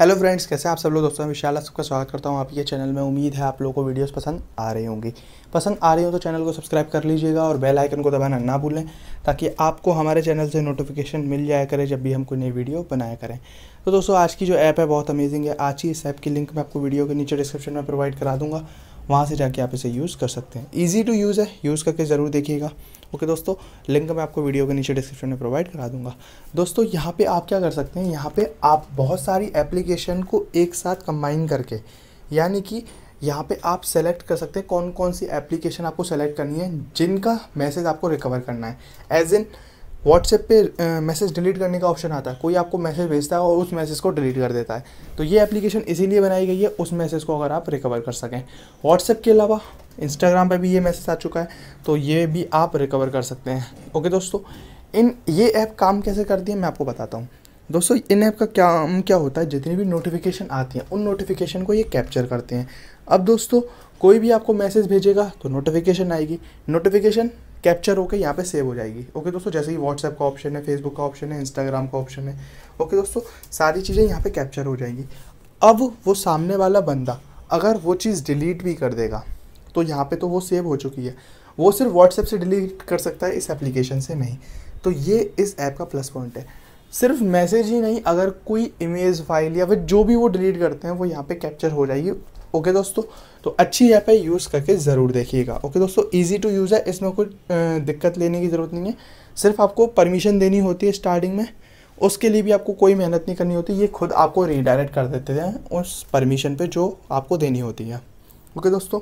hello friends कैसे आप सब लोग दोस्तों मैं विशाल सबका स्वागत करता हूँ आपके चैनल में उम्मीद है आप लोगों को वीडियोस पसंद आ रही होंगी पसंद आ रही हो तो चैनल को सब्सक्राइब कर लीजिएगा और बेल आइकन को दबाना ना भूलें ताकि आपको हमारे चैनल से नोटिफिकेशन मिल जाया करे जब भी हम कोई नई वीडियो बनाया करें तो दोस्तों आज की जो ऐप है बहुत अमेजिंग है आज ही इस ऐप की लिंक मैं आपको वीडियो के नीचे डिस्क्रिप्शन में प्रोवाइड करा दूँगा वहाँ से जाके आप इसे यूज़ कर सकते हैं ईजी टू यूज़ है यूज़ करके ज़रूर देखिएगा ओके okay, दोस्तों लिंक मैं आपको वीडियो के नीचे डिस्क्रिप्शन में प्रोवाइड करा दूंगा दोस्तों यहाँ पे आप क्या कर सकते हैं यहाँ पे आप बहुत सारी एप्लीकेशन को एक साथ कंबाइन करके यानी कि यहाँ पे आप सेलेक्ट कर सकते हैं कौन कौन सी एप्लीकेशन आपको सेलेक्ट करनी है जिनका मैसेज आपको रिकवर करना है एज इन व्हाट्सएप पे मैसेज डिलीट करने का ऑप्शन आता है कोई आपको मैसेज भेजता है और उस मैसेज को डिलीट कर देता है तो ये एप्लीकेशन इसीलिए बनाई गई है उस मैसेज को अगर आप रिकवर कर सकें व्हाट्सएप के अलावा इंस्टाग्राम पे भी ये मैसेज आ चुका है तो ये भी आप रिकवर कर सकते हैं ओके दोस्तों इन ये ऐप काम कैसे करती है मैं आपको बताता हूँ दोस्तों इन ऐप का क्या क्या होता है जितनी भी नोटिफिकेशन आती हैं उन नोटिफिकेशन को ये कैप्चर करते हैं अब दोस्तों कोई भी आपको मैसेज भेजेगा तो नोटिफिकेशन आएगी नोटिफिकेशन कैप्चर होकर यहाँ पे सेव हो जाएगी ओके दोस्तों जैसे ही व्हाट्सएप का ऑप्शन है फेसबुक का ऑप्शन है इंस्टाग्राम का ऑप्शन है ओके दोस्तों सारी चीज़ें यहाँ पे कैप्चर हो जाएंगी अब वो सामने वाला बंदा अगर वो चीज़ डिलीट भी कर देगा तो यहाँ पे तो वो सेव हो चुकी है वो सिर्फ व्हाट्सएप से डिलीट कर सकता है इस एप्लीकेशन से नहीं तो ये इस ऐप का प्लस पॉइंट है सिर्फ मैसेज ही नहीं अगर कोई इमेज फाइल या फिर जो भी वो डिलीट करते हैं वो यहाँ पे कैप्चर हो जाएगी ओके दोस्तों तो अच्छी ऐप है यूज़ करके ज़रूर देखिएगा ओके दोस्तों ईजी टू यूज़ है इसमें कोई दिक्कत लेने की ज़रूरत नहीं है सिर्फ आपको परमिशन देनी होती है स्टार्टिंग में उसके लिए भी आपको कोई मेहनत नहीं करनी होती ये खुद आपको रीडायरेक्ट कर देते हैं उस परमिशन पे जो आपको देनी होती है ओके दोस्तों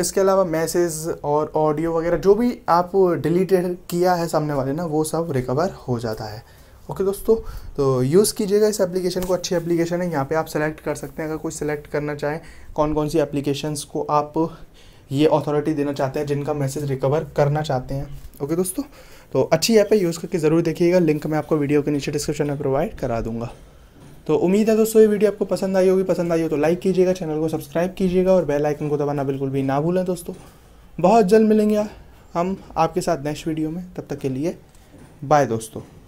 इसके अलावा मैसेज और ऑडियो वगैरह जो भी आप डिलीटेड किया है सामने वाले ना वो सब रिकवर हो जाता है ओके दोस्तों तो यूज़ कीजिएगा इस एप्लीकेशन को अच्छी एप्लीकेशन है यहाँ पे आप सेलेक्ट कर सकते हैं अगर कोई सेलेक्ट करना चाहें कौन कौन सी एप्लीकेशंस को आप ये अथॉरिटी देना चाहते हैं जिनका मैसेज रिकवर करना चाहते हैं ओके दोस्तों तो अच्छी ऐप है यूज़ करके ज़रूर देखिएगा लिंक मैं आपको वीडियो के नीचे डिस्क्रिप्शन में प्रोवाइड करा दूँगा तो उम्मीद है दोस्तों ये वीडियो आपको पसंद आई होगी पसंद आई हो तो लाइक कीजिएगा चैनल को सब्सक्राइब कीजिएगा और बेल आइकन को दबाना बिल्कुल भी ना भूलें दोस्तों बहुत जल्द मिलेंगे हम आपके साथ नेक्स्ट वीडियो में तब तक के लिए बाय दोस्तों